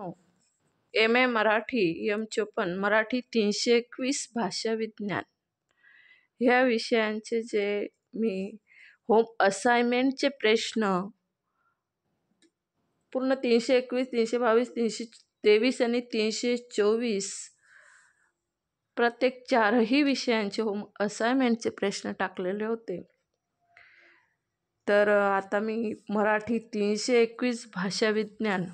हो. M A Marathi M चोपन्न मराठी तीनशे एकवीस भाषा विज्ञान ह्या विषयांचे जे मी होम असाइनमेंटचे प्रश्न पूर्ण तीनशे एकवीस तीनशे बावीस तीनशे तेवीस आणि तीनशे चोवीस प्रत्येक चारही विषयांचे होम असाइनमेंटचे प्रश्न टाकलेले होते तर आता मी मराठी तीनशे एकवीस भाषा विज्ञान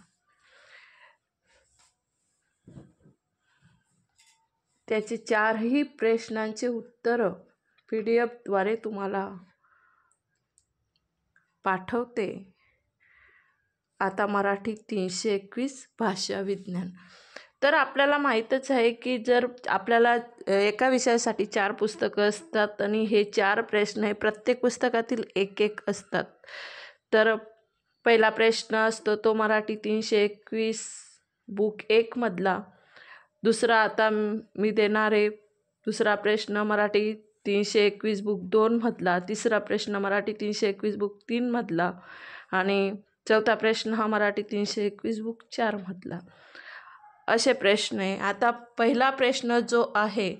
त्याचे चारही प्रश्नांचे उत्तरं पी डी एफद्वारे तुम्हाला पाठवते आता मराठी तीनशे एकवीस भाषा विज्ञान तर आपल्याला माहीतच आहे की जर आपल्याला एका विषयासाठी चार पुस्तकं असतात आणि हे चार प्रश्न हे प्रत्येक पुस्तकातील एक एक असतात तर पहिला प्रश्न असतो तो मराठी तीनशे एकवीस बुक एकमधला दुसरा आता मी देणार आहे दुसरा प्रश्न मराठी तीनशे एकवीस बुक दोनमधला तिसरा प्रश्न मराठी तीनशे एकवीस बुक तीनमधला आणि चौथा प्रश्न हा मराठी तीनशे एकवीस बुक चारमधला असे प्रश्न आहे आता पहिला प्रश्न जो आहे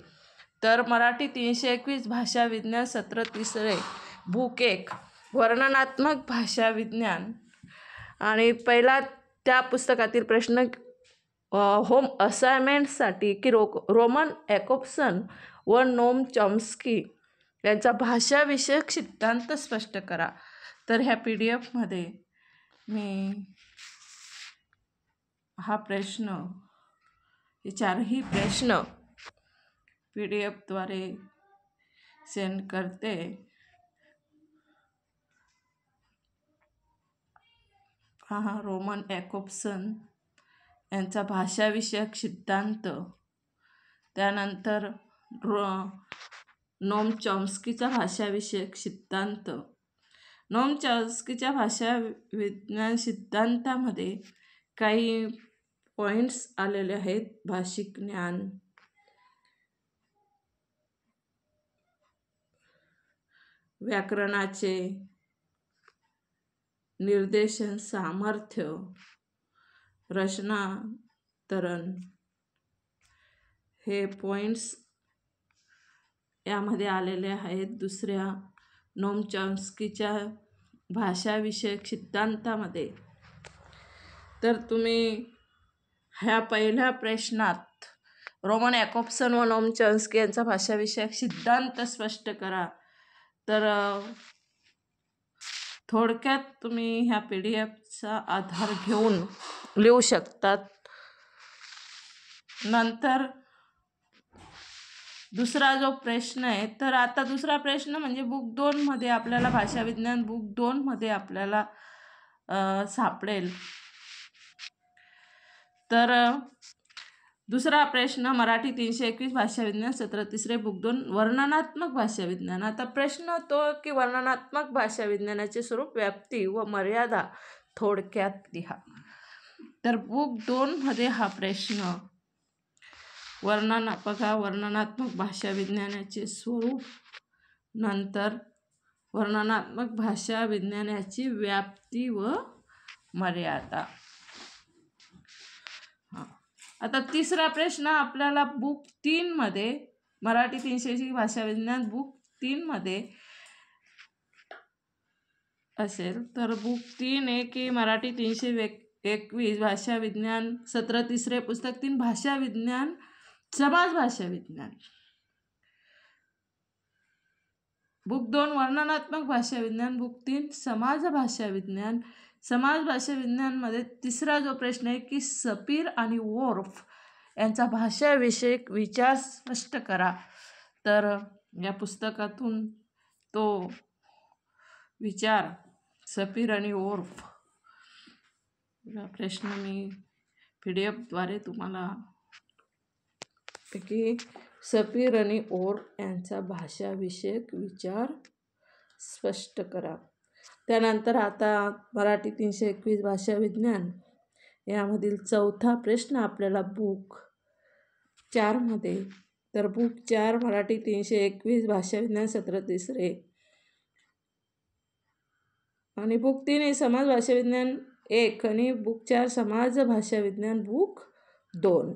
तर मराठी तीनशे एकवीस भाषा विज्ञान सत्र तिसरे बुक एक वर्णनात्मक भाषा विज्ञान आणि पहिला त्या पुस्तकातील प्रश्न होम असायनमेंटसाठी की रो रोमन ॲकोप्सन व नोम चॉम्स्की यांचा भाषाविषयक सिद्धांत स्पष्ट करा तर ह्या पी डी एफमध्ये मी हा प्रश्न हे चारही प्रश्न पी डी एफद्वारे सेंड करते हा हा रोमन ॲकोप्सन यांचा भाषाविषयक सिद्धांत त्यानंतर रो नोम चॉम्स्कीचा भाषाविषयक सिद्धांत नोम चॉम्स्कीच्या भाषा विज्ञान सिद्धांतामध्ये काही पॉईंट्स आलेले आहेत भाषिक ज्ञान व्याकरणाचे निर्देशन सामर्थ्य रचना तरण हे पॉईंट्स यामध्ये आलेले आहेत दुसऱ्या चॉम्स्कीच्या भाषाविषयक सिद्धांतामध्ये तर तुम्ही ह्या पहिल्या प्रश्नात रोमन ॲकॉप्सन व चॉम्स्की यांचा भाषाविषयक सिद्धांत स्पष्ट करा तर थोडक्यात तुम्ही ह्या पी डी एफचा आधार घेऊन लिहू शकतात नंतर दुसरा जो प्रश्न आहे तर आता दुसरा प्रश्न म्हणजे बुक दोनमध्ये आपल्याला भाषा विज्ञान बुक दोनमध्ये आपल्याला सापडेल तर दुसरा प्रश्न मराठी तीनशे एकवीस विज्ञान सत्र तिसरे बुक दोन वर्णनात्मक भाषा विज्ञान आता प्रश्न तो की वर्णनात्मक भाषा विज्ञानाचे स्वरूप व्याप्ती व मर्यादा थोडक्यात लिहा तर बुक दोनमध्ये हा प्रश्न वर्णना बघा वर्णनात्मक भाषा विज्ञानाचे स्वरूप नंतर वर्णनात्मक भाषा विज्ञानाची व्याप्ती व मर्यादा आता तिसरा प्रश्न आपल्याला बुक तीनमध्ये मराठी तीनशेची भाषा विज्ञान बुक तीनमध्ये असेल तर बुक तीन एक मराठी तीनशे व्यक्ती एकवीस भाषा विज्ञान सत्र तिसरे पुस्तक तीन भाषा विज्ञान समाज भाषा विज्ञान बुक दोन वर्णनात्मक भाषा विज्ञान बुक तीन समाज भाषा विज्ञान समाज भाषा विज्ञानमध्ये तिसरा जो प्रश्न आहे की सपीर आणि वोर्फ यांचा भाषाविषयक विचार स्पष्ट करा तर या पुस्तकातून तो विचार सपीर आणि ओर्फ या प्रश्न मी पी डी एफद्वारे तुम्हाला पैकी सफीर आणि ओर यांचा भाषाविषयक विचार स्पष्ट करा त्यानंतर आता मराठी तीनशे एकवीस भाषा विज्ञान यामधील चौथा प्रश्न आपल्याला बुक चारमध्ये तर बुक चार मराठी तीनशे एकवीस भाषा विज्ञान सत्र तिसरे आणि बुक तीन हे समाज विज्ञान एक आणि बुक चार समाज भाषा विज्ञान बुक दोन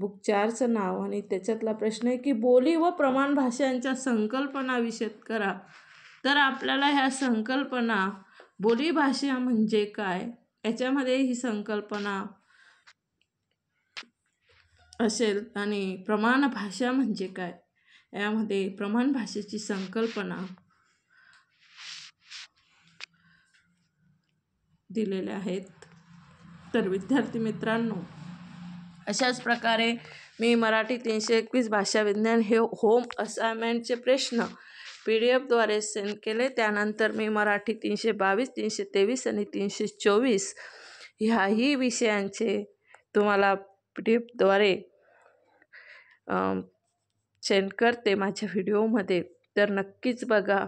बुक चारचं नाव आणि त्याच्यातला प्रश्न आहे की बोली व प्रमाण भाषांच्या संकल्पना विषयात करा तर आपल्याला ह्या संकल्पना बोली भाषा म्हणजे काय याच्यामध्ये ही संकल्पना असेल आणि प्रमाण भाषा म्हणजे काय यामध्ये प्रमाण भाषेची संकल्पना दिलेले आहेत तर विद्यार्थी मित्रांनो अशाच प्रकारे मी मराठी तीनशे एकवीस भाषा विज्ञान हे होम असाइनमेंटचे प्रश्न पी डी एफद्वारे सेंड केले त्यानंतर मी मराठी तीनशे बावीस तीनशे तेवीस आणि तीनशे चोवीस ह्याही विषयांचे तुम्हाला पी डी एफद्वारे सेंड करते माझ्या व्हिडिओमध्ये तर नक्कीच बघा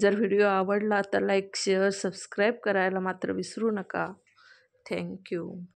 जर व्हिडिओ आवडला तर लाईक शेअर सबस्क्राईब करायला मात्र विसरू नका थँक्यू